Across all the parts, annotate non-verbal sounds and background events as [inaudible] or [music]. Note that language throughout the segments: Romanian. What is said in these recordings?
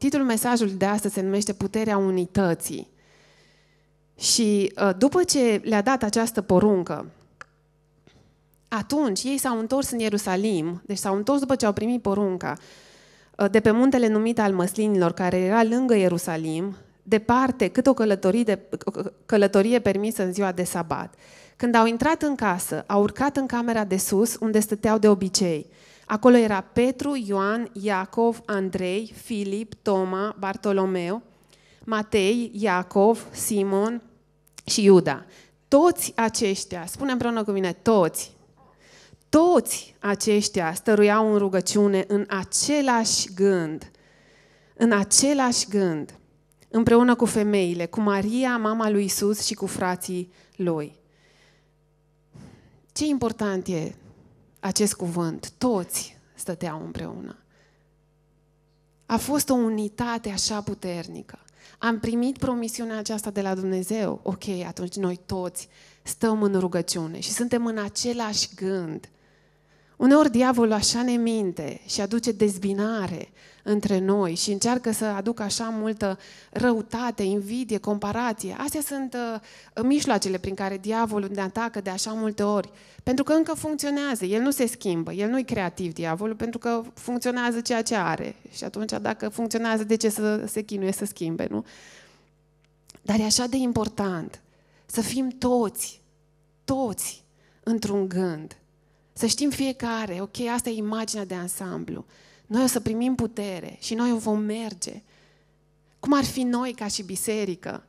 Titlul mesajului de astăzi se numește Puterea Unității. Și uh, după ce le-a dat această poruncă, atunci ei s-au întors în Ierusalim, deci s-au întors după ce au primit porunca, uh, de pe muntele numit al măslinilor, care era lângă Ierusalim, departe, cât o călătorie, de, călătorie permisă în ziua de sabat. Când au intrat în casă, au urcat în camera de sus, unde stăteau de obicei – Acolo era Petru, Ioan, Iacov, Andrei, Filip, Toma, Bartolomeu, Matei, Iacov, Simon și Iuda. Toți aceștia, spune împreună cu mine, toți, toți aceștia stăruiau în rugăciune în același gând, în același gând, împreună cu femeile, cu Maria, mama lui Isus și cu frații lui. Ce important e acest cuvânt. Toți stăteau împreună. A fost o unitate așa puternică. Am primit promisiunea aceasta de la Dumnezeu. Ok, atunci noi toți stăm în rugăciune și suntem în același gând. Uneori diavolul așa ne minte și aduce dezbinare, între noi și încearcă să aducă așa multă răutate, invidie, comparație. Astea sunt uh, mijloacele prin care diavolul ne atacă de așa multe ori. Pentru că încă funcționează, el nu se schimbă, el nu-i creativ diavolul, pentru că funcționează ceea ce are. Și atunci dacă funcționează, de ce să se chinuie să schimbe, nu? Dar e așa de important să fim toți, toți, într-un gând. Să știm fiecare, ok, asta e imaginea de ansamblu. Noi o să primim putere și noi o vom merge. Cum ar fi noi ca și biserică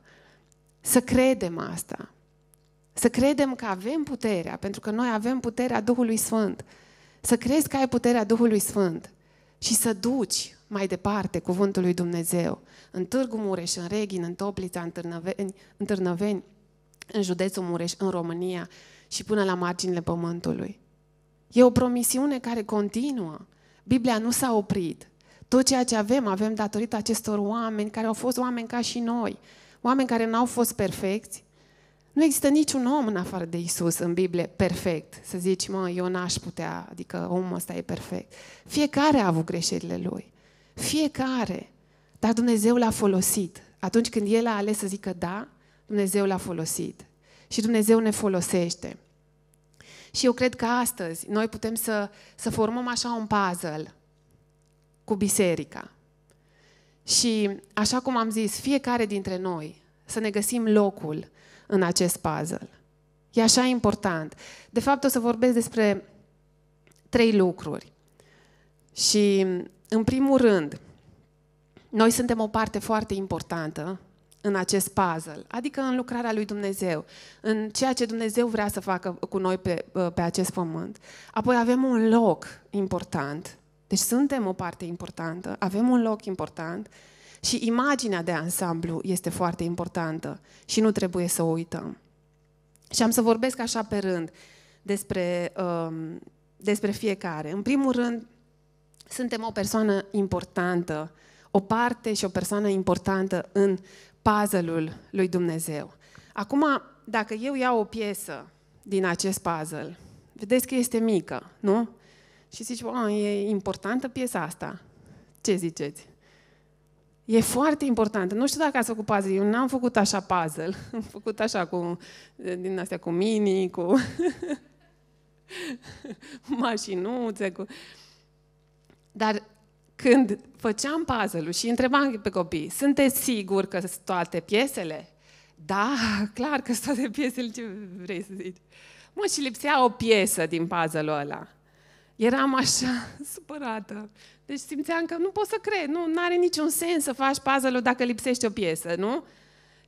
să credem asta? Să credem că avem puterea, pentru că noi avem puterea Duhului Sfânt. Să crezi că ai puterea Duhului Sfânt și să duci mai departe cuvântul lui Dumnezeu. În Târgu Mureș, în Reghin, în Toplița, în Târnăveni, în, Târnăveni, în județul Mureș, în România și până la marginile pământului. E o promisiune care continuă. Biblia nu s-a oprit. Tot ceea ce avem, avem datorită acestor oameni care au fost oameni ca și noi, oameni care n-au fost perfecți. Nu există niciun om în afară de Isus în Biblie perfect, să zici, mă, eu n-aș putea, adică omul ăsta e perfect. Fiecare a avut greșelile lui. Fiecare. Dar Dumnezeu l-a folosit. Atunci când El a ales să zică da, Dumnezeu l-a folosit. Și Dumnezeu ne folosește. Și eu cred că astăzi noi putem să, să formăm așa un puzzle cu biserica. Și, așa cum am zis, fiecare dintre noi să ne găsim locul în acest puzzle. E așa important. De fapt, o să vorbesc despre trei lucruri. Și, în primul rând, noi suntem o parte foarte importantă în acest puzzle, adică în lucrarea lui Dumnezeu, în ceea ce Dumnezeu vrea să facă cu noi pe, uh, pe acest pământ. Apoi avem un loc important, deci suntem o parte importantă, avem un loc important și imaginea de ansamblu este foarte importantă și nu trebuie să o uităm. Și am să vorbesc așa pe rând despre, um, despre fiecare. În primul rând, suntem o persoană importantă, o parte și o persoană importantă în puzzle-ul lui Dumnezeu. Acum, dacă eu iau o piesă din acest puzzle, vedeți că este mică, nu? Și zici, o, e importantă piesa asta. Ce ziceți? E foarte importantă. Nu știu dacă ați făcut puzzle. Eu n-am făcut așa puzzle. [laughs] Am făcut așa cu, din astea cu mini, cu [laughs] mașinuțe, cu... Dar când făceam puzzle-ul și întrebam pe copii, sunteți siguri că sunt toate piesele? Da, clar că sunt toate piesele, ce vrei să zici? Mă, și lipsea o piesă din puzzle-ul ăla. Eram așa [laughs] supărată. Deci simțeam că nu pot să cred, nu are niciun sens să faci puzzle-ul dacă lipsește o piesă, nu?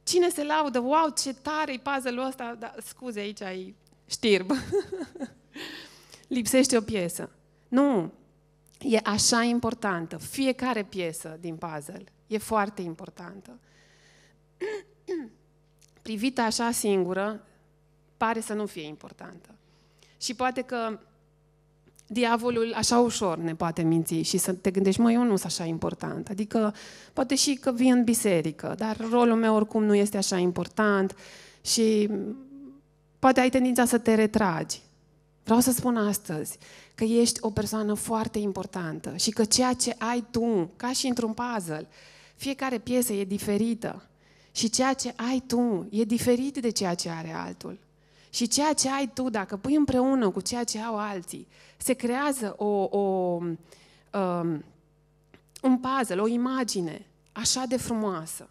Cine se laudă, wow, ce tare e puzzle-ul ăsta, da, scuze, aici ai știrb. [laughs] Lipsește o piesă. Nu, e așa importantă. Fiecare piesă din puzzle e foarte importantă. [clears throat] Privită așa singură, pare să nu fie importantă. Și poate că diavolul așa ușor ne poate minți și să te gândești, mai eu nu sunt așa important. Adică, poate și că vin în biserică, dar rolul meu oricum nu este așa important și poate ai tendința să te retragi. Vreau să spun astăzi că ești o persoană foarte importantă și că ceea ce ai tu, ca și într-un puzzle, fiecare piesă e diferită și ceea ce ai tu e diferit de ceea ce are altul. Și ceea ce ai tu, dacă pui împreună cu ceea ce au alții, se creează o, o, um, un puzzle, o imagine așa de frumoasă.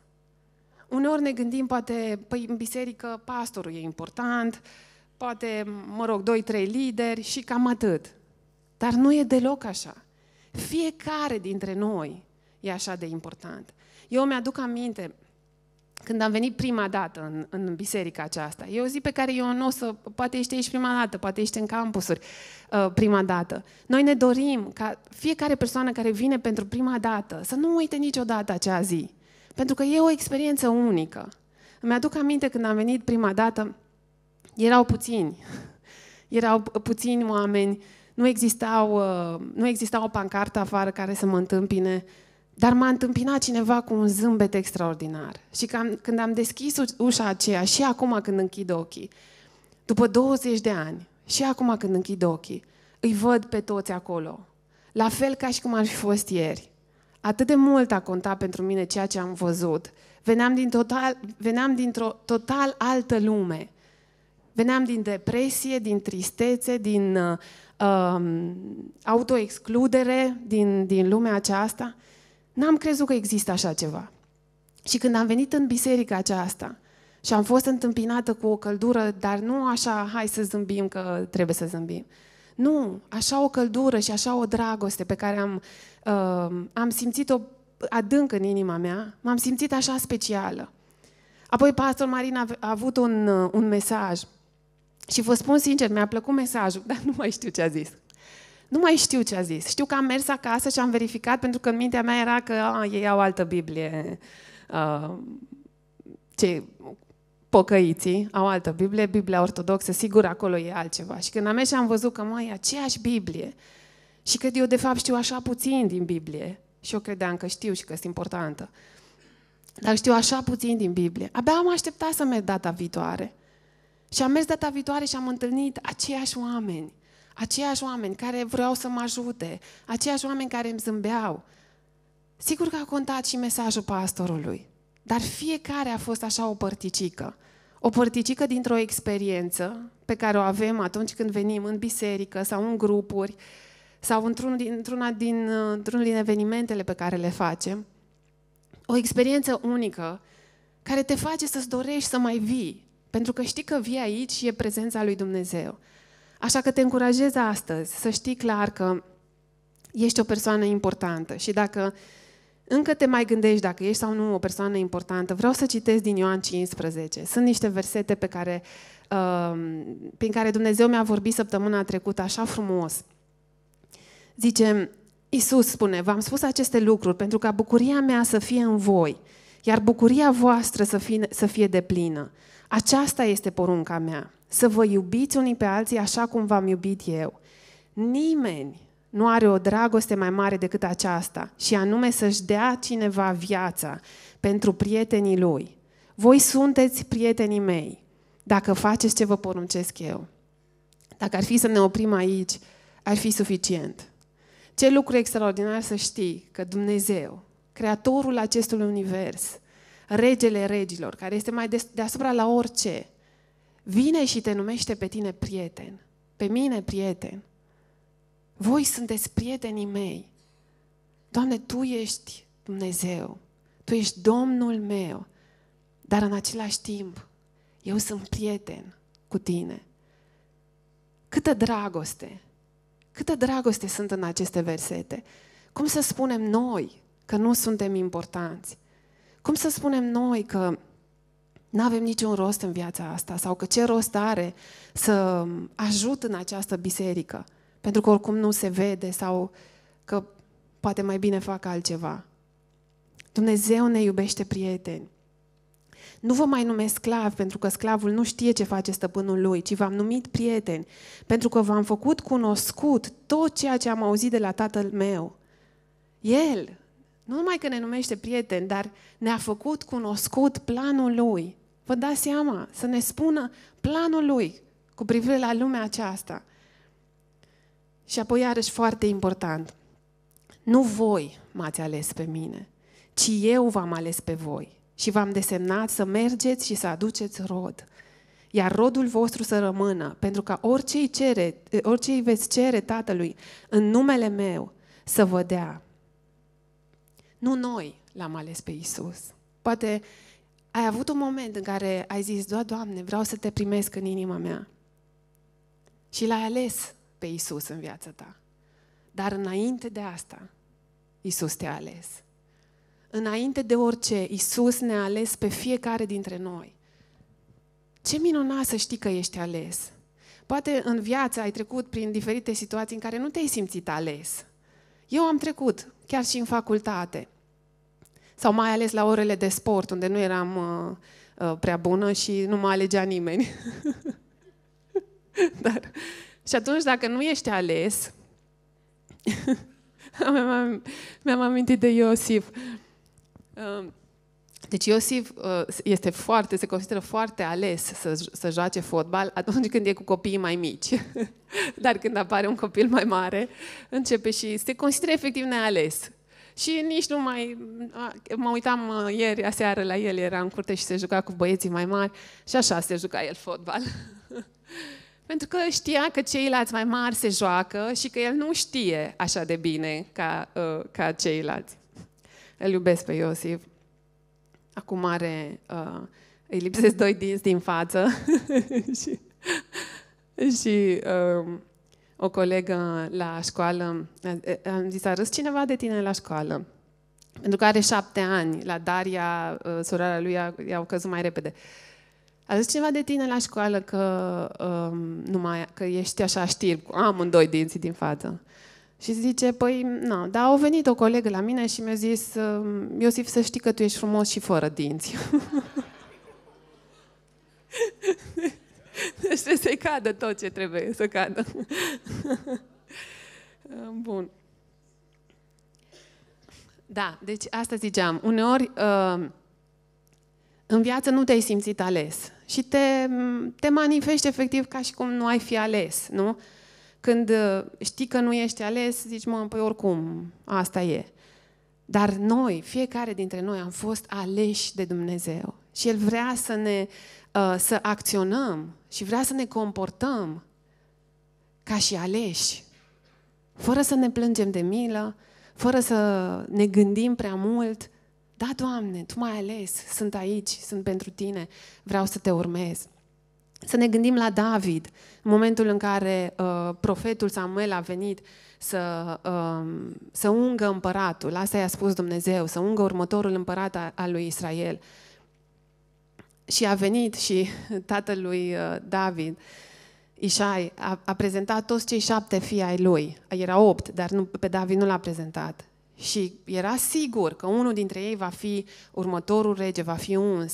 Uneori ne gândim, poate, păi în biserică pastorul e important, uh, poate, mă rog, 2-3 lideri și cam atât. Dar nu e deloc așa. Fiecare dintre noi e așa de important. Eu mi-aduc aminte, când am venit prima dată în, în biserica aceasta, e o zi pe care eu nu o să, poate ești aici prima dată, poate ești în campusuri uh, prima dată. Noi ne dorim ca fiecare persoană care vine pentru prima dată să nu uite niciodată acea zi. Pentru că e o experiență unică. Îmi aduc aminte când am venit prima dată, erau puțini. [laughs] Erau puțini oameni. Nu existau, uh, nu exista o pancartă afară care să mă întâmpine. Dar m-a întâmpinat cineva cu un zâmbet extraordinar. Și cam, când am deschis ușa aceea, și acum când închid ochii, după 20 de ani, și acum când închid ochii, îi văd pe toți acolo. La fel ca și cum ar fi fost ieri. Atât de mult a contat pentru mine ceea ce am văzut. Veneam, din total, veneam dintr-o total altă lume. Veneam din depresie, din tristețe, din uh, um, autoexcludere din, din lumea aceasta. N-am crezut că există așa ceva. Și când am venit în biserica aceasta și am fost întâmpinată cu o căldură, dar nu așa, hai să zâmbim că trebuie să zâmbim. Nu, așa o căldură și așa o dragoste pe care am, uh, am simțit-o adânc în inima mea, m-am simțit așa specială. Apoi pastor Marina a avut un, un mesaj și vă spun sincer, mi-a plăcut mesajul, [laughs] dar nu mai știu ce a zis. Nu mai știu ce a zis. Știu că am mers acasă și am verificat, pentru că în mintea mea era că a, ei au altă Biblie. A, ce, pocăiții au altă Biblie, Biblia ortodoxă, sigur acolo e altceva. Și când am mers și am văzut că, mai e aceeași Biblie. Și că eu, de fapt, știu așa puțin din Biblie. Și eu credeam că știu și că sunt importantă. Dar știu așa puțin din Biblie. Abia am așteptat să merg data viitoare. Și am mers data viitoare și am întâlnit aceiași oameni, aceiași oameni care vreau să mă ajute, aceiași oameni care îmi zâmbeau. Sigur că a contat și mesajul pastorului, dar fiecare a fost așa o părticică. O părticică dintr-o experiență pe care o avem atunci când venim în biserică sau în grupuri sau într-un din, într-una din, într din evenimentele pe care le facem. O experiență unică care te face să-ți dorești să mai vii, pentru că știi că vii aici și e prezența lui Dumnezeu. Așa că te încurajez astăzi să știi clar că ești o persoană importantă și dacă încă te mai gândești dacă ești sau nu o persoană importantă, vreau să citesc din Ioan 15. Sunt niște versete pe care, uh, prin care Dumnezeu mi-a vorbit săptămâna trecută așa frumos. Zice, Iisus spune, v-am spus aceste lucruri pentru ca bucuria mea să fie în voi, iar bucuria voastră să fie, să fie de plină. Aceasta este porunca mea, să vă iubiți unii pe alții așa cum v-am iubit eu. Nimeni nu are o dragoste mai mare decât aceasta, și anume să-și dea cineva viața pentru prietenii lui. Voi sunteți prietenii mei, dacă faceți ce vă poruncesc eu. Dacă ar fi să ne oprim aici, ar fi suficient. Ce lucru extraordinar să știi că Dumnezeu, Creatorul acestui univers, regele regilor, care este mai deasupra la orice, vine și te numește pe tine prieten, pe mine prieten. Voi sunteți prietenii mei. Doamne, Tu ești Dumnezeu, Tu ești Domnul meu, dar în același timp, eu sunt prieten cu Tine. Câtă dragoste, câtă dragoste sunt în aceste versete. Cum să spunem noi că nu suntem importanți? Cum să spunem noi că nu avem niciun rost în viața asta sau că ce rost are să ajut în această biserică, pentru că oricum nu se vede sau că poate mai bine fac altceva. Dumnezeu ne iubește prieteni. Nu vă mai numesc sclav pentru că sclavul nu știe ce face stăpânul lui, ci v-am numit prieteni pentru că v-am făcut cunoscut tot ceea ce am auzit de la tatăl meu. El nu numai că ne numește prieteni, dar ne-a făcut cunoscut planul Lui. Vă dați seama, să ne spună planul Lui cu privire la lumea aceasta. Și apoi, iarăși, foarte important, nu voi m-ați ales pe mine, ci eu v-am ales pe voi și v-am desemnat să mergeți și să aduceți rod. Iar rodul vostru să rămână, pentru că orice cere, orice îi veți cere Tatălui în numele meu, să vă dea. Nu noi l-am ales pe Isus. Poate ai avut un moment în care ai zis, Doa, Doamne, vreau să te primesc în inima mea. Și l-ai ales pe Isus în viața ta. Dar înainte de asta, Isus te-a ales. Înainte de orice, Isus ne-a ales pe fiecare dintre noi. Ce minunat să știi că ești ales. Poate în viață ai trecut prin diferite situații în care nu te-ai simțit ales. Eu am trecut, chiar și în facultate sau mai ales la orele de sport, unde nu eram uh, uh, prea bună și nu mă alegea nimeni. [laughs] Dar... Și atunci, dacă nu ești ales, [laughs] mi-am amintit de Iosif. Um, deci Iosif uh, este foarte, se consideră foarte ales să, să joace fotbal atunci când e cu copiii mai mici. [laughs] Dar când apare un copil mai mare, începe și se consideră efectiv neales. Și nici nu mai... Mă uitam uh, ieri, aseară la el, era în curte și se juca cu băieții mai mari și așa se juca el fotbal. [laughs] Pentru că știa că ceilalți mai mari se joacă și că el nu știe așa de bine ca, uh, ca ceilalți. Îl iubesc pe Iosif. Acum are... Uh, îi lipsesc doi dinți din față [laughs] și... și uh, o colegă la școală, am zis, a râs cineva de tine la școală? Pentru că are șapte ani, la Daria, ă, sorara lui, i-au căzut mai repede. A zis cineva de tine la școală că, um, nu mai, că ești așa am cu amândoi dinții din față. Și zice, păi, nu, dar au venit o colegă la mine și mi-a zis, ă, Iosif, să știi că tu ești frumos și fără dinți. [laughs] Deci trebuie să-i cadă tot ce trebuie să cadă. [laughs] Bun. Da, deci asta ziceam. Uneori uh, în viață nu te-ai simțit ales și te, te manifesti efectiv ca și cum nu ai fi ales, nu? Când uh, știi că nu ești ales, zici, mă, păi oricum, asta e. Dar noi, fiecare dintre noi, am fost aleși de Dumnezeu. Și El vrea să ne Uh, să acționăm și vrea să ne comportăm ca și aleși, fără să ne plângem de milă, fără să ne gândim prea mult. Da, Doamne, Tu m-ai ales, sunt aici, sunt pentru Tine, vreau să Te urmez. Să ne gândim la David, în momentul în care uh, profetul Samuel a venit să, uh, să ungă împăratul, asta i-a spus Dumnezeu, să ungă următorul împărat al lui Israel. Uh, și a venit și tatălui uh, David, Ișai, a, a prezentat toți cei șapte fii ai lui. Era opt, dar nu, pe David nu l-a prezentat. Și era sigur că unul dintre ei va fi următorul rege, va fi uns.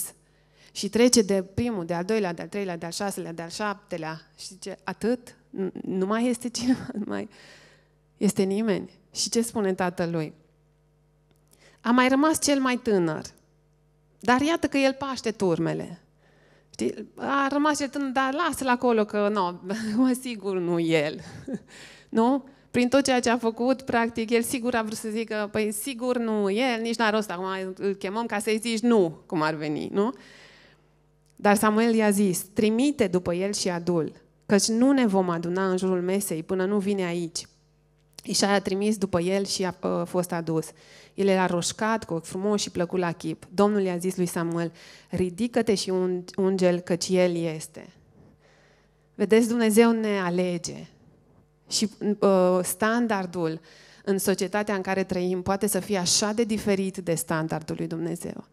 Și trece de primul, de al doilea, de al treilea, de al șaselea, de al șaptelea. Și zice, atât? Nu mai este cineva, nu mai este nimeni. Și ce spune tatălui? A mai rămas cel mai tânăr, dar iată că el paște turmele. Știi? A rămas și dar lasă-l acolo că nu, [laughs] mă sigur nu el. [laughs] nu? Prin tot ceea ce a făcut, practic, el sigur a vrut să zică, păi sigur nu el, nici n-are rost, acum îl chemăm ca să-i zici nu, cum ar veni, nu? Dar Samuel i-a zis, trimite după el și adul, căci nu ne vom aduna în jurul mesei până nu vine aici, Isaia a trimis după el și a, a fost adus. El era roșcat, cu ochi frumos și plăcut la chip. Domnul i-a zis lui Samuel, ridică-te și un, ungel, căci el este. Vedeți, Dumnezeu ne alege. Și uh, standardul în societatea în care trăim poate să fie așa de diferit de standardul lui Dumnezeu.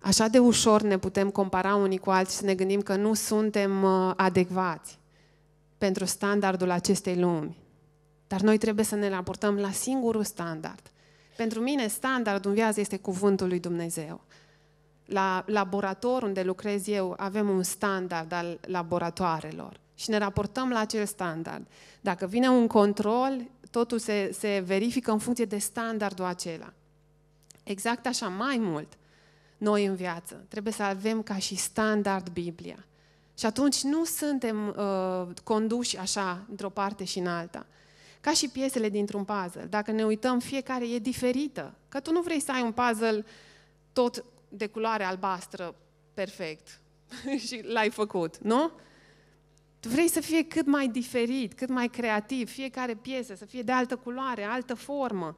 Așa de ușor ne putem compara unii cu alții și să ne gândim că nu suntem uh, adecvați pentru standardul acestei lumi. Dar noi trebuie să ne raportăm la singurul standard. Pentru mine, standardul în viață este cuvântul lui Dumnezeu. La laborator unde lucrez eu avem un standard al laboratoarelor și ne raportăm la acel standard. Dacă vine un control, totul se, se verifică în funcție de standardul acela. Exact așa, mai mult, noi în viață trebuie să avem ca și standard Biblia. Și atunci nu suntem uh, conduși așa, într-o parte și în alta. Ca și piesele dintr-un puzzle. Dacă ne uităm, fiecare e diferită. Că tu nu vrei să ai un puzzle tot de culoare albastră perfect [laughs] și l-ai făcut, nu? Tu vrei să fie cât mai diferit, cât mai creativ, fiecare piesă să fie de altă culoare, altă formă.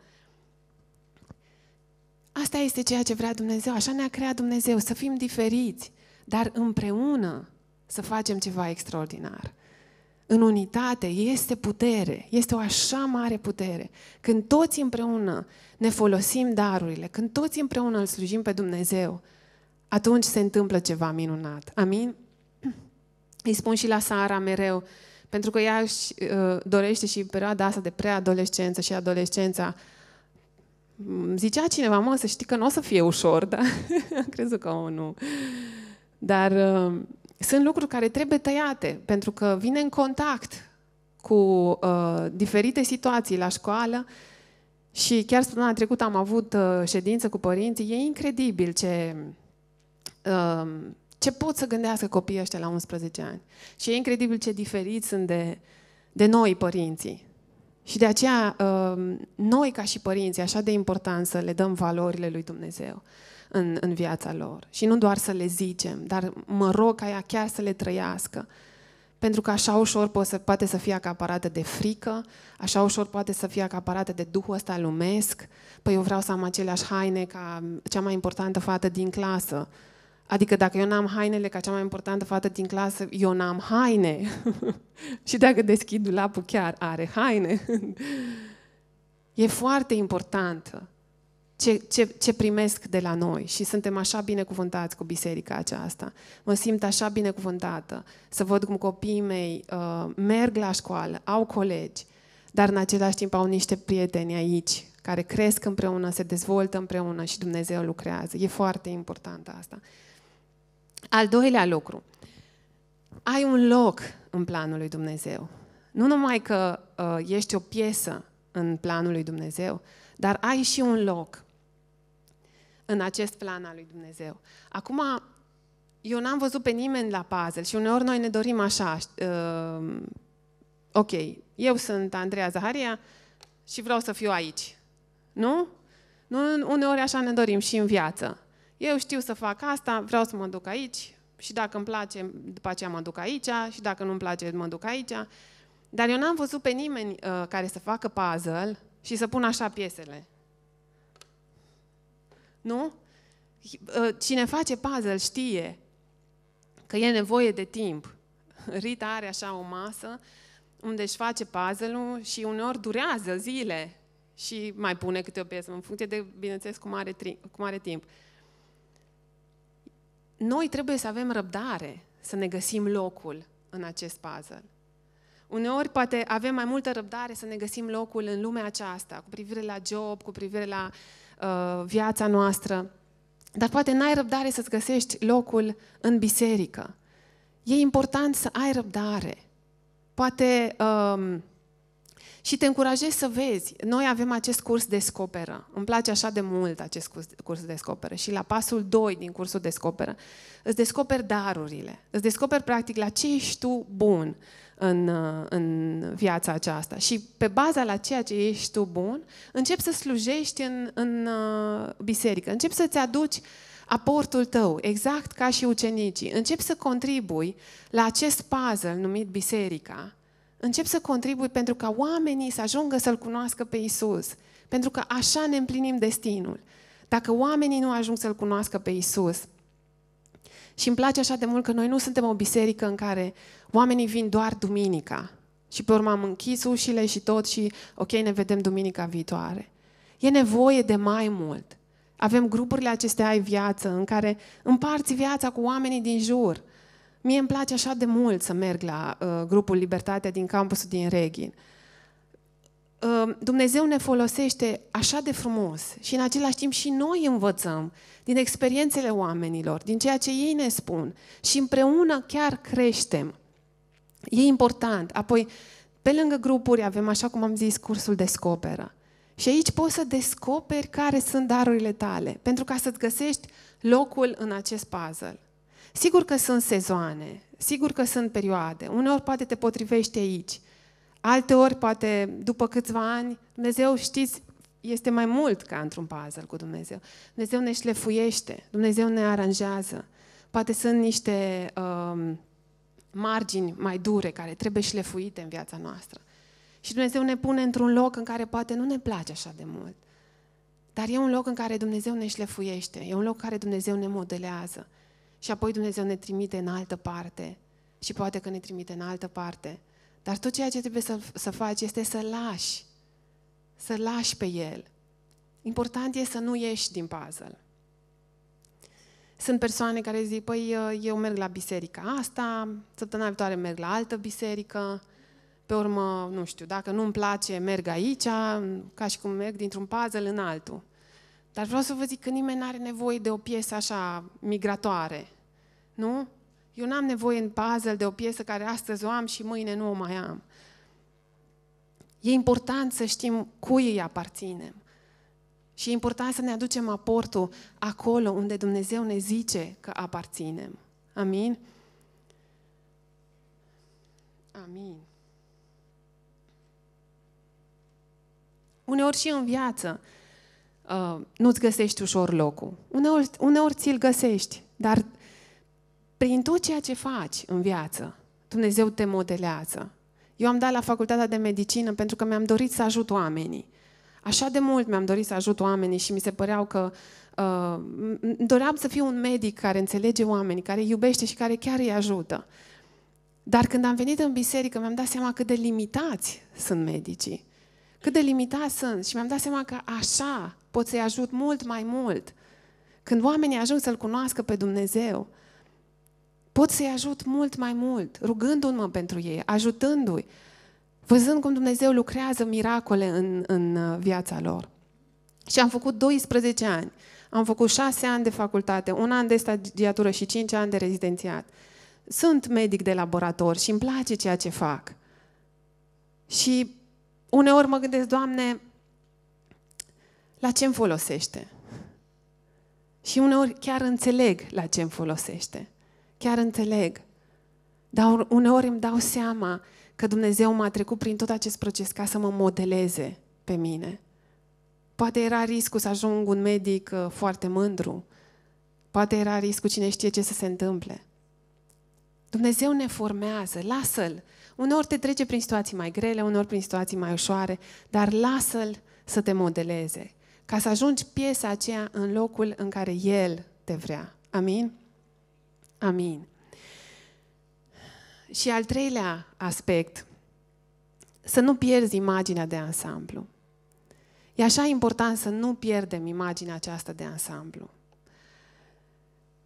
Asta este ceea ce vrea Dumnezeu, așa ne-a creat Dumnezeu, să fim diferiți, dar împreună să facem ceva extraordinar. În unitate este putere, este o așa mare putere. Când toți împreună ne folosim darurile, când toți împreună îl slujim pe Dumnezeu, atunci se întâmplă ceva minunat. Amin? Îi spun și la Sara mereu, pentru că ea își uh, dorește și perioada asta de preadolescență și adolescența. Zicea cineva, mă, să știi că nu o să fie ușor, dar [laughs] am crezut că o, nu. Dar uh, sunt lucruri care trebuie tăiate, pentru că vine în contact cu uh, diferite situații la școală și chiar săptămâna trecută am avut uh, ședință cu părinții. E incredibil ce, uh, ce pot să gândească copiii ăștia la 11 ani. Și e incredibil ce diferiți sunt de, de noi părinții. Și de aceea, uh, noi ca și părinții, așa de important să le dăm valorile lui Dumnezeu în, în viața lor. Și nu doar să le zicem, dar mă rog ca ea chiar să le trăiască. Pentru că așa ușor poate să, poate să fie acaparată de frică, așa ușor poate să fie acaparată de duhul ăsta lumesc, păi eu vreau să am aceleași haine ca cea mai importantă fată din clasă. Adică dacă eu n-am hainele ca cea mai importantă fată din clasă, eu n-am haine. [laughs] și dacă deschid dulapul, chiar are haine. [laughs] e foarte importantă ce, ce, ce primesc de la noi și suntem așa binecuvântați cu biserica aceasta. Mă simt așa binecuvântată să văd cum copiii mei uh, merg la școală, au colegi, dar în același timp au niște prieteni aici care cresc împreună, se dezvoltă împreună și Dumnezeu lucrează. E foarte important asta. Al doilea lucru. Ai un loc în planul lui Dumnezeu. Nu numai că uh, ești o piesă în planul lui Dumnezeu, dar ai și un loc în acest plan al lui Dumnezeu. Acum, eu n-am văzut pe nimeni la puzzle și uneori noi ne dorim așa, uh, ok, eu sunt Andreea Zaharia și vreau să fiu aici. Nu? Nu, uneori așa ne dorim și în viață. Eu știu să fac asta, vreau să mă duc aici și dacă îmi place, după aceea mă duc aici și dacă nu-mi place, mă duc aici. Dar eu n-am văzut pe nimeni uh, care să facă puzzle și să pună așa piesele. Nu? Ă, cine face puzzle știe că e nevoie de timp. [laughs] Rita are așa o masă unde își face puzzle-ul și uneori durează zile și mai pune câte o piesă, în funcție de, bineînțeles, cum are, tri- cum are timp. Noi trebuie să avem răbdare să ne găsim locul în acest puzzle. Uneori poate avem mai multă răbdare să ne găsim locul în lumea aceasta, cu privire la job, cu privire la uh, Uh, viața noastră, dar poate n-ai răbdare să-ți găsești locul în biserică. E important să ai răbdare. Poate uh, și te încurajez să vezi. Noi avem acest curs Descoperă. Îmi place așa de mult acest curs, de Descoperă. Și la pasul 2 din cursul Descoperă îți descoperi darurile. Îți descoperi practic la ce ești tu bun în, în viața aceasta. Și pe baza la ceea ce ești tu bun, începi să slujești în, în uh, biserică. Începi să-ți aduci aportul tău, exact ca și ucenicii. Începi să contribui la acest puzzle numit biserica, încep să contribui pentru ca oamenii să ajungă să-L cunoască pe Isus. Pentru că așa ne împlinim destinul. Dacă oamenii nu ajung să-L cunoască pe Isus. Și îmi place așa de mult că noi nu suntem o biserică în care oamenii vin doar duminica. Și pe urmă am închis ușile și tot și ok, ne vedem duminica viitoare. E nevoie de mai mult. Avem grupurile acestea ai viață în care împarți viața cu oamenii din jur. Mie îmi place așa de mult să merg la uh, grupul Libertatea din campusul din Reghin. Uh, Dumnezeu ne folosește așa de frumos și în același timp și noi învățăm din experiențele oamenilor, din ceea ce ei ne spun și împreună chiar creștem. E important. Apoi, pe lângă grupuri avem, așa cum am zis, cursul Descoperă. Și aici poți să descoperi care sunt darurile tale, pentru ca să-ți găsești locul în acest puzzle. Sigur că sunt sezoane, sigur că sunt perioade. Uneori poate te potrivești aici, alteori poate după câțiva ani, Dumnezeu știți, este mai mult ca într-un puzzle cu Dumnezeu. Dumnezeu ne șlefuiește, Dumnezeu ne aranjează. Poate sunt niște um, margini mai dure care trebuie șlefuite în viața noastră. Și Dumnezeu ne pune într-un loc în care poate nu ne place așa de mult. Dar e un loc în care Dumnezeu ne șlefuiește, e un loc în care Dumnezeu ne modelează. Și apoi Dumnezeu ne trimite în altă parte. Și poate că ne trimite în altă parte. Dar tot ceea ce trebuie să, să faci este să lași. Să lași pe El. Important e să nu ieși din puzzle. Sunt persoane care zic, păi eu merg la biserica asta, săptămâna viitoare merg la altă biserică, pe urmă, nu știu, dacă nu-mi place, merg aici, ca și cum merg dintr-un puzzle în altul. Dar vreau să vă zic că nimeni nu are nevoie de o piesă așa migratoare. Nu? Eu n-am nevoie în puzzle de o piesă care astăzi o am și mâine nu o mai am. E important să știm cui îi aparținem. Și e important să ne aducem aportul acolo unde Dumnezeu ne zice că aparținem. Amin? Amin. Uneori și în viață uh, nu-ți găsești ușor locul. Uneori, uneori ți-l găsești, dar prin tot ceea ce faci în viață, Dumnezeu te modelează. Eu am dat la facultatea de medicină pentru că mi-am dorit să ajut oamenii. Așa de mult mi-am dorit să ajut oamenii și mi se păreau că uh, doream să fiu un medic care înțelege oamenii, care iubește și care chiar îi ajută. Dar când am venit în biserică, mi-am dat seama cât de limitați sunt medicii. Cât de limitați sunt și mi-am dat seama că așa pot să-i ajut mult mai mult. Când oamenii ajung să-L cunoască pe Dumnezeu, pot să-i ajut mult mai mult, rugându-mă pentru ei, ajutându-i, văzând cum Dumnezeu lucrează miracole în, în uh, viața lor. Și am făcut 12 ani. Am făcut 6 ani de facultate, un an de stagiatură și 5 ani de rezidențiat. Sunt medic de laborator și îmi place ceea ce fac. Și uneori mă gândesc, Doamne, la ce îmi folosește? Și uneori chiar înțeleg la ce îmi folosește chiar înțeleg. Dar uneori îmi dau seama că Dumnezeu m-a trecut prin tot acest proces ca să mă modeleze pe mine. Poate era riscul să ajung un medic uh, foarte mândru. Poate era riscul cine știe ce să se întâmple. Dumnezeu ne formează, lasă-L. Uneori te trece prin situații mai grele, uneori prin situații mai ușoare, dar lasă-L să te modeleze, ca să ajungi piesa aceea în locul în care El te vrea. Amin? Amin. Și al treilea aspect, să nu pierzi imaginea de ansamblu. E așa important să nu pierdem imaginea aceasta de ansamblu.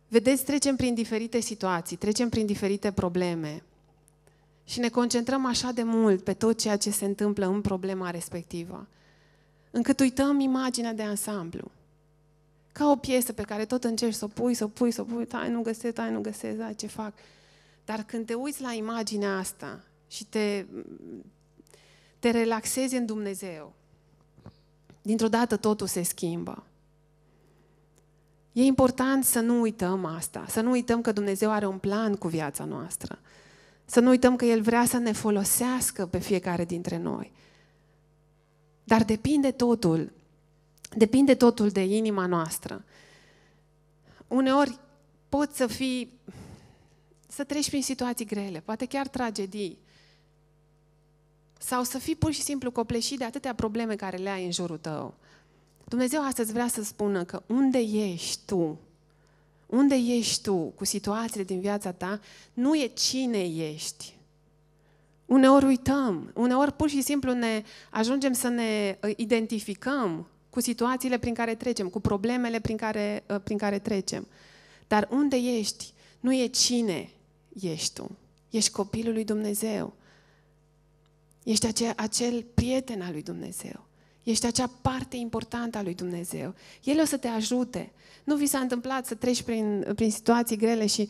Vedeți, trecem prin diferite situații, trecem prin diferite probleme și ne concentrăm așa de mult pe tot ceea ce se întâmplă în problema respectivă, încât uităm imaginea de ansamblu. Ca o piesă pe care tot încerci să o pui, să o pui, să o pui, tai, nu găsesc, tai, nu găsesc, ai da, ce fac. Dar când te uiți la imaginea asta și te, te relaxezi în Dumnezeu, dintr-o dată totul se schimbă. E important să nu uităm asta, să nu uităm că Dumnezeu are un plan cu viața noastră, să nu uităm că El vrea să ne folosească pe fiecare dintre noi. Dar depinde totul Depinde totul de inima noastră. Uneori poți să fii, să treci prin situații grele, poate chiar tragedii, sau să fii pur și simplu copleșit de atâtea probleme care le ai în jurul tău. Dumnezeu astăzi vrea să spună că unde ești tu, unde ești tu cu situațiile din viața ta, nu e cine ești. Uneori uităm, uneori pur și simplu ne ajungem să ne uh, identificăm cu situațiile prin care trecem, cu problemele prin care, uh, prin care trecem. Dar unde ești? Nu e cine ești tu. Ești copilul lui Dumnezeu. Ești acel, acel prieten al lui Dumnezeu. Ești acea parte importantă a lui Dumnezeu. El o să te ajute. Nu vi s-a întâmplat să treci prin, prin situații grele și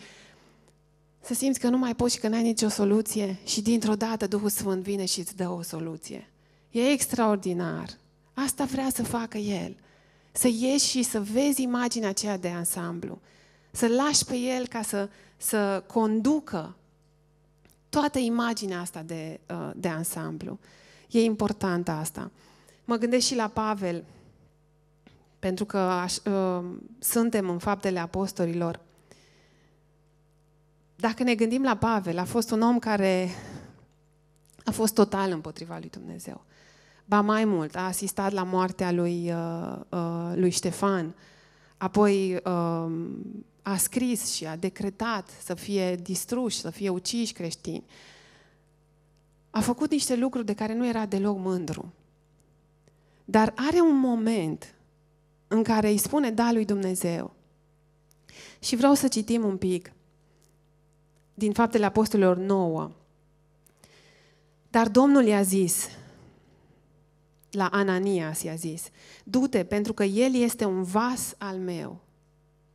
să simți că nu mai poți și că n-ai nicio soluție și dintr-o dată Duhul Sfânt vine și îți dă o soluție. E extraordinar. Asta vrea să facă El. Să ieși și să vezi imaginea aceea de ansamblu. Să lași pe El ca să, să conducă toată imaginea asta de, uh, de ansamblu. E important asta. Mă gândesc și la Pavel, pentru că aș, ă, suntem în faptele apostolilor. Dacă ne gândim la Pavel, a fost un om care a fost total împotriva lui Dumnezeu. Ba mai mult, a asistat la moartea lui, uh, uh, lui Ștefan, apoi uh, a scris și a decretat să fie distruși, să fie uciși creștini. A făcut niște lucruri de care nu era deloc mândru. Dar are un moment în care îi spune da lui Dumnezeu. Și vreau să citim un pic din Faptele Apostolilor 9. Dar Domnul i-a zis, la Ananias i-a zis, du-te pentru că el este un vas al meu.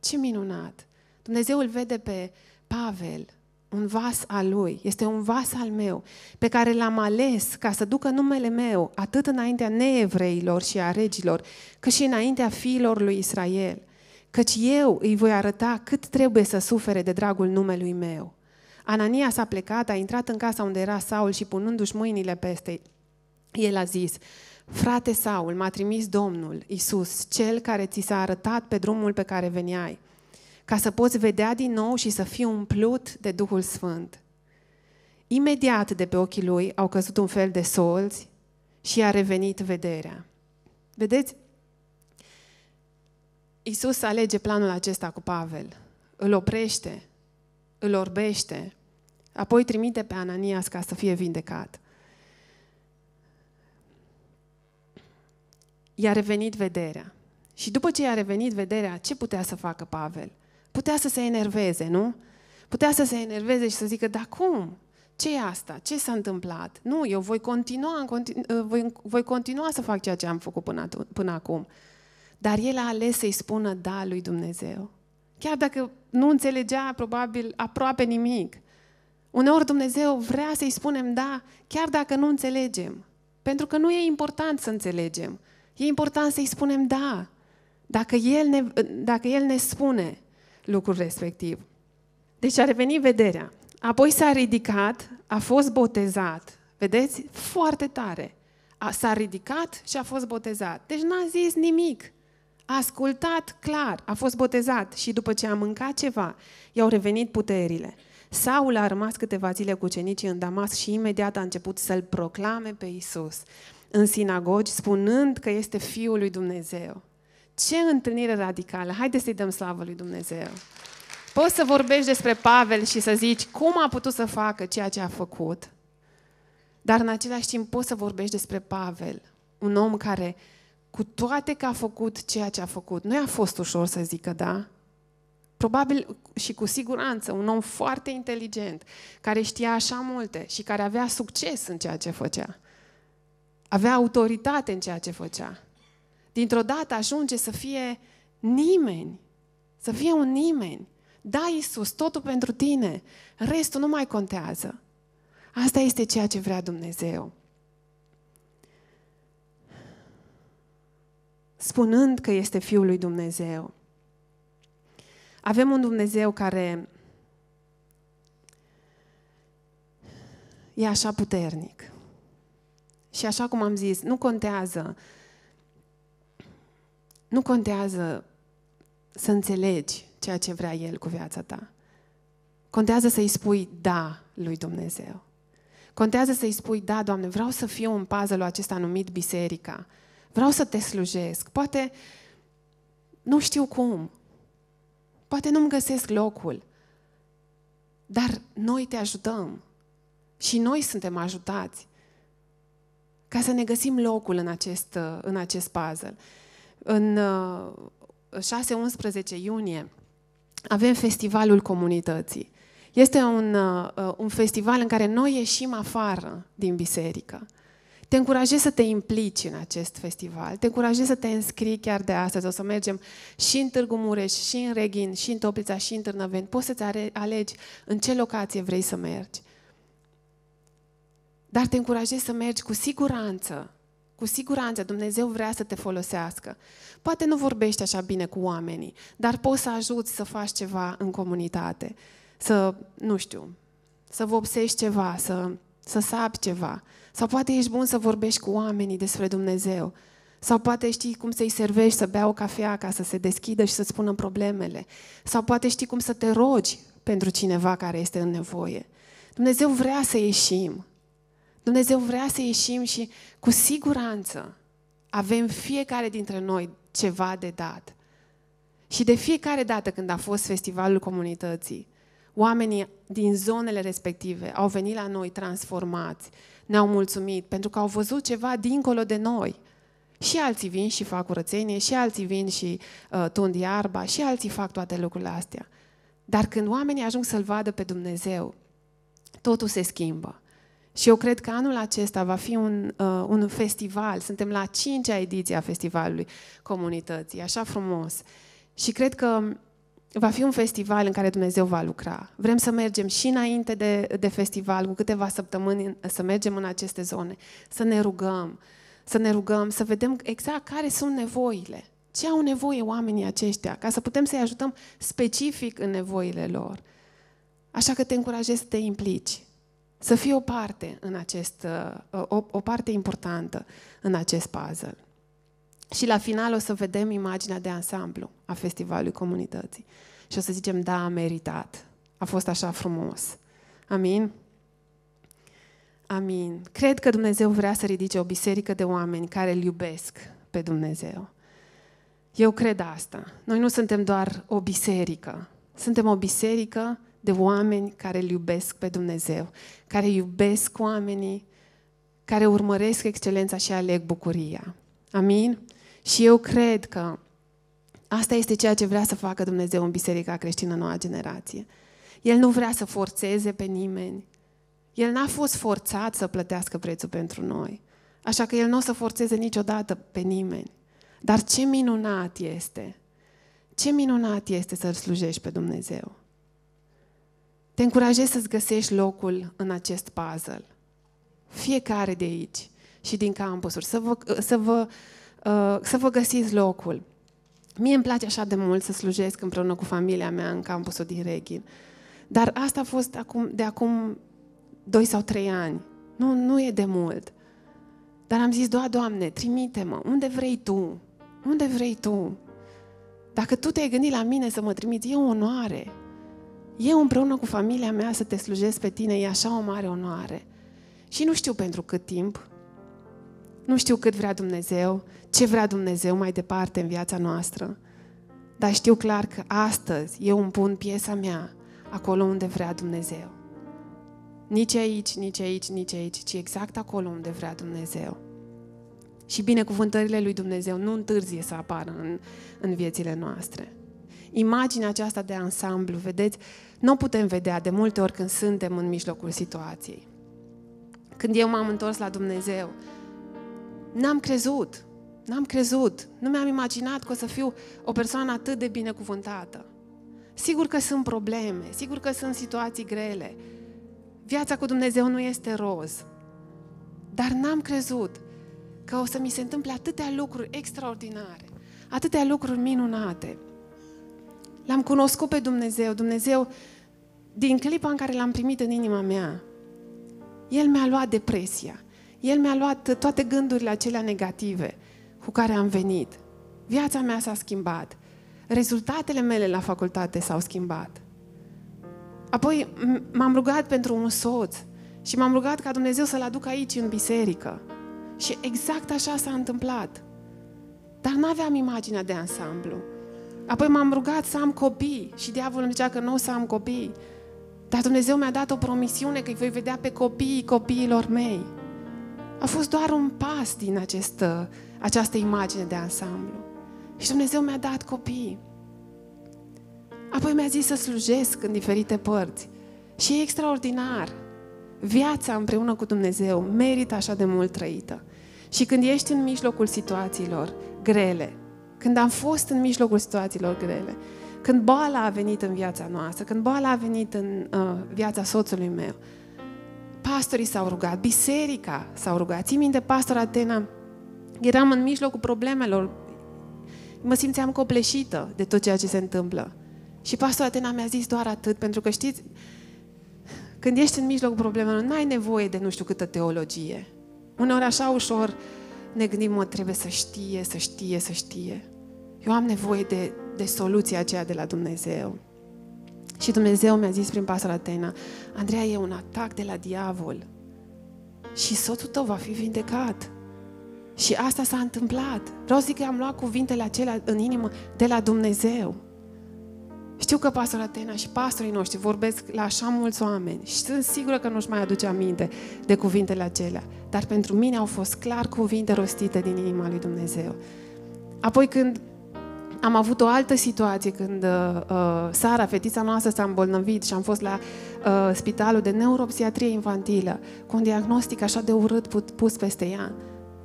Ce minunat! Dumnezeu îl vede pe Pavel, un vas al lui, este un vas al meu, pe care l-am ales ca să ducă numele meu, atât înaintea neevreilor și a regilor, cât și înaintea fiilor lui Israel, căci eu îi voi arăta cât trebuie să sufere de dragul numelui meu. Anania s-a plecat, a intrat în casa unde era Saul și punându-și mâinile peste el a zis, Frate Saul, m-a trimis Domnul, Isus, cel care ți s-a arătat pe drumul pe care veniai, ca să poți vedea din nou și să fii umplut de Duhul Sfânt. Imediat de pe ochii lui au căzut un fel de solți și a revenit vederea. Vedeți? Isus alege planul acesta cu Pavel. Îl oprește, îl orbește, apoi trimite pe Ananias ca să fie vindecat. i-a revenit vederea. Și după ce i-a revenit vederea, ce putea să facă Pavel? Putea să se enerveze, nu? Putea să se enerveze și să zică, dar cum? ce e asta? Ce s-a întâmplat? Nu, eu voi continua, continu, uh, voi, voi continua să fac ceea ce am făcut până, atu- până acum. Dar el a ales să-i spună da lui Dumnezeu. Chiar dacă nu înțelegea probabil aproape nimic. Uneori Dumnezeu vrea să-i spunem da, chiar dacă nu înțelegem. Pentru că nu e important să înțelegem. E important să-i spunem da, dacă el, ne, dacă el ne spune lucrul respectiv. Deci a revenit vederea. Apoi s-a ridicat, a fost botezat. Vedeți? Foarte tare. A, s-a ridicat și a fost botezat. Deci n-a zis nimic. A ascultat clar, a fost botezat și după ce a mâncat ceva, i-au revenit puterile. Saul a rămas câteva zile cu cenicii în Damas și imediat a început să-l proclame pe Isus în sinagogi, spunând că este Fiul lui Dumnezeu. Ce întâlnire radicală! Haideți să-i dăm slavă lui Dumnezeu! Poți să vorbești despre Pavel și să zici cum a putut să facă ceea ce a făcut, dar în același timp poți să vorbești despre Pavel, un om care, cu toate că a făcut ceea ce a făcut, nu i-a fost ușor să zică da, probabil și cu siguranță, un om foarte inteligent, care știa așa multe și care avea succes în ceea ce făcea avea autoritate în ceea ce făcea. Dintr-o dată ajunge să fie nimeni, să fie un nimeni. Da, Iisus, totul pentru tine, restul nu mai contează. Asta este ceea ce vrea Dumnezeu. Spunând că este Fiul lui Dumnezeu. Avem un Dumnezeu care e așa puternic. Și așa cum am zis, nu contează. Nu contează să înțelegi ceea ce vrea El cu viața ta. Contează să-i spui da lui Dumnezeu. Contează să-i spui, da, Doamne, vreau să fiu un puzzle la acesta numit biserica. Vreau să te slujesc. Poate nu știu cum. Poate nu-mi găsesc locul. Dar noi te ajutăm. Și noi suntem ajutați ca să ne găsim locul în acest, uh, în acest puzzle. În 6-11 uh, iunie avem Festivalul Comunității. Este un, uh, un festival în care noi ieșim afară din biserică. Te încurajez să te implici în acest festival, te încurajez să te înscrii chiar de astăzi. O să mergem și în Târgu Mureș, și în Reghin, și în Toplița, și în Târnăveni. Poți să-ți alegi în ce locație vrei să mergi. Dar te încurajez să mergi cu siguranță. Cu siguranță Dumnezeu vrea să te folosească. Poate nu vorbești așa bine cu oamenii, dar poți să ajuți să faci ceva în comunitate. Să, nu știu, să vopsești ceva, să, să sapi ceva. Sau poate ești bun să vorbești cu oamenii despre Dumnezeu. Sau poate știi cum să-i servești să bea o cafea ca să se deschidă și să-ți spună problemele. Sau poate știi cum să te rogi pentru cineva care este în nevoie. Dumnezeu vrea să ieșim. Dumnezeu vrea să ieșim și cu siguranță avem fiecare dintre noi ceva de dat. Și de fiecare dată când a fost festivalul comunității, oamenii din zonele respective au venit la noi transformați, ne-au mulțumit pentru că au văzut ceva dincolo de noi. Și alții vin și fac curățenie, și alții vin și uh, tund iarba, și alții fac toate lucrurile astea. Dar când oamenii ajung să-L vadă pe Dumnezeu, totul se schimbă. Și eu cred că anul acesta va fi un, uh, un festival. Suntem la a cincea ediție a Festivalului Comunității, așa frumos. Și cred că va fi un festival în care Dumnezeu va lucra. Vrem să mergem și înainte de, de festival, cu câteva săptămâni, să mergem în aceste zone, să ne rugăm, să ne rugăm, să vedem exact care sunt nevoile. Ce au nevoie oamenii aceștia, ca să putem să-i ajutăm specific în nevoile lor. Așa că te încurajez să te implici să fie o parte în acest, uh, o, o parte importantă în acest puzzle. Și la final o să vedem imaginea de ansamblu a festivalului comunității. Și o să zicem, da, a meritat. A fost așa frumos. Amin? Amin. Cred că Dumnezeu vrea să ridice o biserică de oameni care îl iubesc pe Dumnezeu. Eu cred asta. Noi nu suntem doar o biserică. Suntem o biserică de oameni care îl iubesc pe Dumnezeu, care iubesc oamenii, care urmăresc excelența și aleg bucuria. Amin? Și eu cred că asta este ceea ce vrea să facă Dumnezeu în Biserica Creștină Noua Generație. El nu vrea să forțeze pe nimeni. El n-a fost forțat să plătească prețul pentru noi. Așa că El nu o să forțeze niciodată pe nimeni. Dar ce minunat este! Ce minunat este să-L slujești pe Dumnezeu! Te încurajez să-ți găsești locul în acest puzzle. Fiecare de aici și din campusuri. Să vă, să vă, uh, să vă găsiți locul. Mie îmi place așa de mult să slujesc împreună cu familia mea în campusul din Reghin. Dar asta a fost acum, de acum 2 sau 3 ani. Nu, nu e de mult. Dar am zis, doa, Doamne, trimite-mă, unde vrei Tu? Unde vrei Tu? Dacă Tu te-ai gândit la mine să mă trimiți, e o onoare eu împreună cu familia mea să te slujesc pe tine e așa o mare onoare. Și nu știu pentru cât timp, nu știu cât vrea Dumnezeu, ce vrea Dumnezeu mai departe în viața noastră, dar știu clar că astăzi eu îmi pun piesa mea acolo unde vrea Dumnezeu. Nici aici, nici aici, nici aici, ci exact acolo unde vrea Dumnezeu. Și binecuvântările lui Dumnezeu nu întârzie să apară în, în viețile noastre imaginea aceasta de ansamblu, vedeți, nu putem vedea de multe ori când suntem în mijlocul situației. Când eu m-am întors la Dumnezeu, n-am crezut, n-am crezut, nu mi-am imaginat că o să fiu o persoană atât de binecuvântată. Sigur că sunt probleme, sigur că sunt situații grele. Viața cu Dumnezeu nu este roz. Dar n-am crezut că o să mi se întâmple atâtea lucruri extraordinare, atâtea lucruri minunate. L-am cunoscut pe Dumnezeu. Dumnezeu, din clipa în care l-am primit în inima mea, El mi-a luat depresia. El mi-a luat toate gândurile acelea negative cu care am venit. Viața mea s-a schimbat. Rezultatele mele la facultate s-au schimbat. Apoi m-am rugat pentru un soț și m-am rugat ca Dumnezeu să-l aduc aici, în biserică. Și exact așa s-a întâmplat. Dar n-aveam imaginea de ansamblu. Apoi m-am rugat să am copii și diavolul îmi zicea că nu o să am copii. Dar Dumnezeu mi-a dat o promisiune că îi voi vedea pe copiii copiilor mei. A fost doar un pas din această, această imagine de ansamblu. Și Dumnezeu mi-a dat copii. Apoi mi-a zis să slujesc în diferite părți. Și e extraordinar. Viața împreună cu Dumnezeu merită așa de mult trăită. Și când ești în mijlocul situațiilor grele, când am fost în mijlocul situațiilor grele, când boala a venit în viața noastră, când boala a venit în uh, viața soțului meu, pastorii s-au rugat, biserica s-au rugat. Țin minte, pastor Atena, eram în mijlocul problemelor, mă simțeam copleșită de tot ceea ce se întâmplă. Și pastor Atena mi-a zis doar atât, pentru că știți, când ești în mijlocul problemelor, n-ai nevoie de nu știu câtă teologie. Uneori așa ușor uh, ne gândim, mă, trebuie să știe, să știe, să știe. Eu am nevoie de, de soluția aceea de la Dumnezeu. Și Dumnezeu mi-a zis prin pasul Atena, Andreea, e un atac de la diavol. Și soțul tău va fi vindecat. Și asta s-a întâmplat. Vreau să zic că am luat cuvintele acelea în inimă de la Dumnezeu. Știu că pastor Atena și pastorii noștri vorbesc la așa mulți oameni și sunt sigură că nu-și mai aduce aminte de cuvintele acelea, dar pentru mine au fost clar cuvinte rostite din inima lui Dumnezeu. Apoi când am avut o altă situație când uh, uh Sara, fetița noastră, s-a îmbolnăvit și am fost la uh, spitalul de neuropsiatrie infantilă, cu un diagnostic așa de urât put, pus peste ea.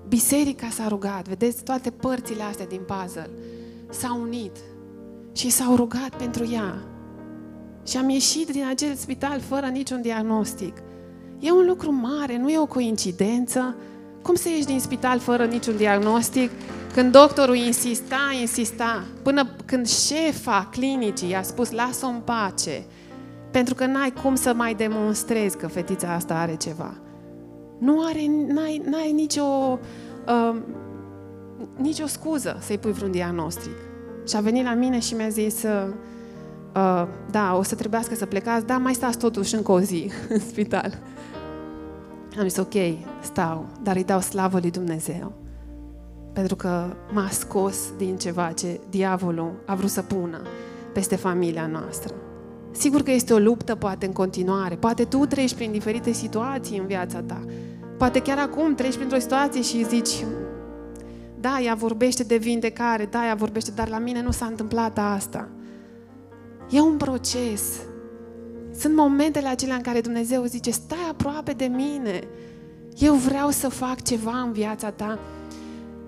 Biserica s-a rugat, vedeți, toate părțile astea din puzzle s-au unit și s-au rugat pentru ea. Și am ieșit din acel spital fără niciun diagnostic. E un lucru mare, nu e o coincidență. Cum să ieși din spital fără niciun diagnostic? Când doctorul insista, insista, până când șefa clinicii a spus lasă-o în pace, pentru că n-ai cum să mai demonstrezi că fetița asta are ceva. Nu are, n-ai, n-ai nicio, uh, nicio scuză să-i pui vreun diagnostic. Și a venit la mine și mi-a zis, uh, da, o să trebuiască să plecați, da, mai stați totuși încă o zi [laughs] în spital. Am zis, ok, stau, dar îi dau slavă lui Dumnezeu. Pentru că m-a scos din ceva ce diavolul a vrut să pună peste familia noastră. Sigur că este o luptă, poate, în continuare. Poate tu treci prin diferite situații în viața ta. Poate chiar acum treci printr-o situație și zici, da, ea vorbește de vindecare, da, ea vorbește, dar la mine nu s-a întâmplat asta. E un proces. Sunt momentele acelea în care Dumnezeu zice, stai aproape de mine. Eu vreau să fac ceva în viața ta.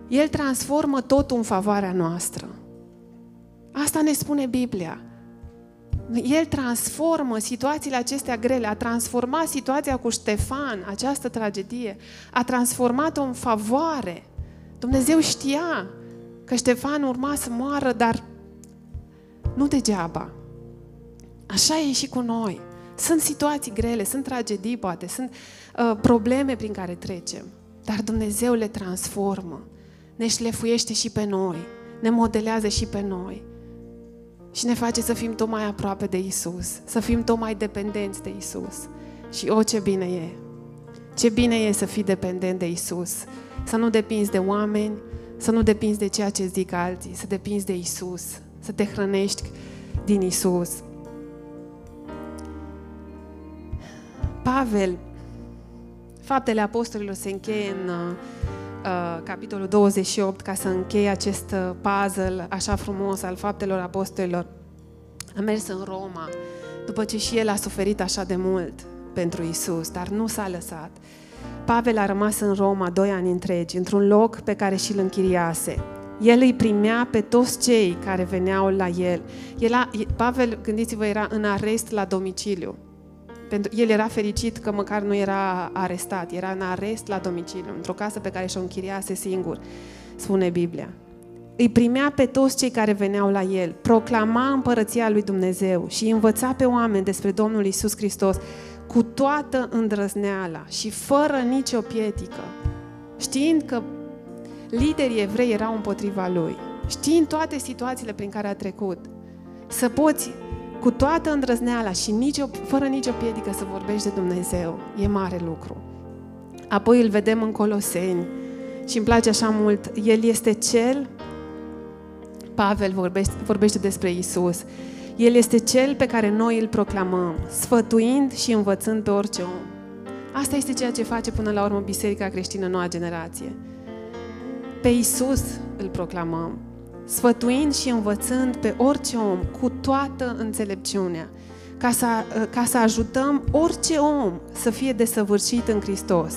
El transformă totul în favoarea noastră. Asta ne spune Biblia. El transformă situațiile acestea grele, a transformat situația cu Ștefan, această tragedie, a transformat-o în favoare. Dumnezeu știa că Ștefan urma să moară, dar nu degeaba. Așa e și cu noi. Sunt situații grele, sunt tragedii, poate, sunt uh, probleme prin care trecem, dar Dumnezeu le transformă, ne șlefuiește și pe noi, ne modelează și pe noi și ne face să fim tot mai aproape de Isus, să fim tot mai dependenți de Isus. Și o, oh, ce bine e! Ce bine e să fii dependent de Isus! Să nu depinzi de oameni, să nu depinzi de ceea ce zic alții, să depinzi de Isus, să te hrănești din Isus. Pavel, Faptele Apostolilor se încheie în uh, capitolul 28 ca să încheie acest uh, puzzle așa frumos al Faptelor Apostolilor. A mers în Roma după ce și el a suferit așa de mult pentru Isus, dar nu s-a lăsat. Pavel a rămas în Roma doi ani întregi, într-un loc pe care și-l închiriase. El îi primea pe toți cei care veneau la el. el a, Pavel, gândiți-vă, era în arest la domiciliu. Pentru, el era fericit că măcar nu era arestat, era în arest la domiciliu, într-o casă pe care și-o închiriase singur, spune Biblia. Îi primea pe toți cei care veneau la el, proclama împărăția lui Dumnezeu și învăța pe oameni despre Domnul Isus Hristos cu toată îndrăzneala și fără nicio pietică, știind că liderii evrei erau împotriva lui, știind toate situațiile prin care a trecut, să poți cu toată îndrăzneala și nicio, fără nicio piedică să vorbești de Dumnezeu, e mare lucru. Apoi îl vedem în Coloseni și îmi place așa mult. El este cel, Pavel vorbește, vorbește despre Isus, el este Cel pe care noi îl proclamăm, sfătuind și învățând pe orice om. Asta este ceea ce face până la urmă Biserica Creștină Noua Generație. Pe Isus îl proclamăm, sfătuind și învățând pe orice om cu toată înțelepciunea, ca să, ca să ajutăm orice om să fie desăvârșit în Hristos.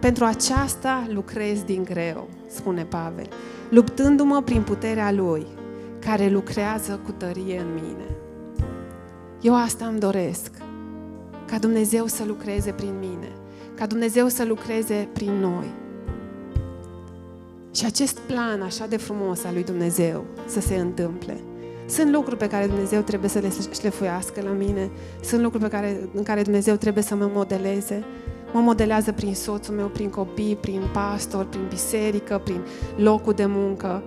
Pentru aceasta lucrez din greu, spune Pavel, luptându-mă prin puterea Lui, care lucrează cu tărie în mine. Eu asta îmi doresc, ca Dumnezeu să lucreze prin mine, ca Dumnezeu să lucreze prin noi. Și acest plan așa de frumos al lui Dumnezeu să se întâmple. Sunt lucruri pe care Dumnezeu trebuie să le șlefuiască la mine, sunt lucruri pe care, în care Dumnezeu trebuie să mă modeleze, mă modelează prin soțul meu, prin copii, prin pastor, prin biserică, prin locul de muncă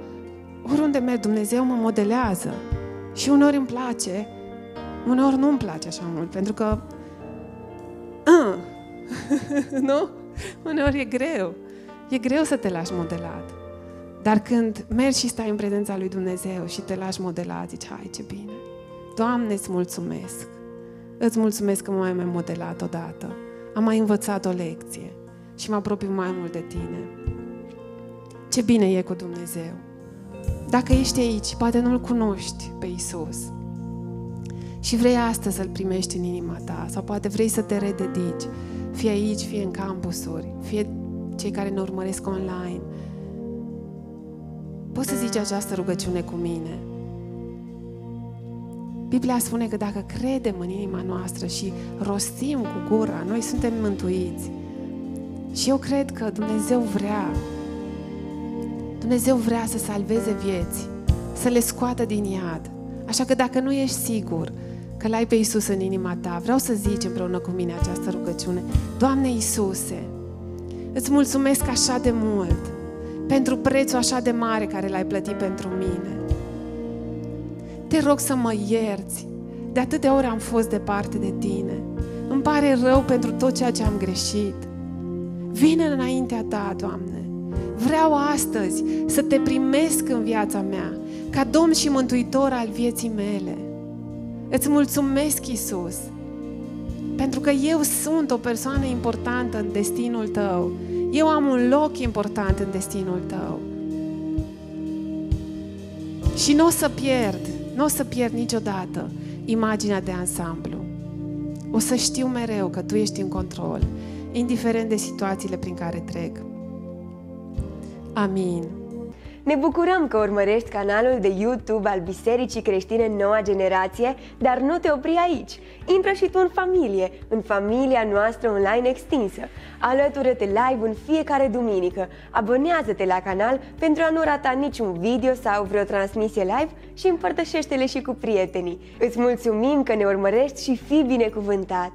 oriunde merg, Dumnezeu mă modelează. Și uneori îmi place, uneori nu îmi place așa mult, pentru că... Uh, [laughs] nu? Uneori e greu. E greu să te lași modelat. Dar când mergi și stai în prezența lui Dumnezeu și te lași modelat, zici, hai ce bine. Doamne, îți mulțumesc. Îți mulțumesc că mă mai mai modelat odată. Am mai învățat o lecție și mă apropiu mai mult de tine. Ce bine e cu Dumnezeu. Dacă ești aici, poate nu-L cunoști pe Isus și vrei astăzi să-L primești în inima ta sau poate vrei să te rededici, fie aici, fie în campusuri, fie cei care ne urmăresc online, poți să zici această rugăciune cu mine. Biblia spune că dacă credem în inima noastră și rostim cu gura, noi suntem mântuiți. Și eu cred că Dumnezeu vrea Dumnezeu vrea să salveze vieți, să le scoată din iad. Așa că dacă nu ești sigur că l-ai pe Isus în inima ta, vreau să zici împreună cu mine această rugăciune. Doamne Iisuse, îți mulțumesc așa de mult pentru prețul așa de mare care l-ai plătit pentru mine. Te rog să mă ierți. De atâtea ori am fost departe de tine. Îmi pare rău pentru tot ceea ce am greșit. Vine înaintea ta, Doamne vreau astăzi să te primesc în viața mea ca Domn și Mântuitor al vieții mele. Îți mulțumesc, Isus, pentru că eu sunt o persoană importantă în destinul tău. Eu am un loc important în destinul tău. Și nu o să pierd, nu o să pierd niciodată imaginea de ansamblu. O să știu mereu că tu ești în control, indiferent de situațiile prin care trec. Amin. Ne bucurăm că urmărești canalul de YouTube al Bisericii Creștine Noua Generație, dar nu te opri aici. Intră și tu în familie, în familia noastră online extinsă. Alătură-te live în fiecare duminică. Abonează-te la canal pentru a nu rata niciun video sau vreo transmisie live și împărtășește-le și cu prietenii. Îți mulțumim că ne urmărești și fii binecuvântat!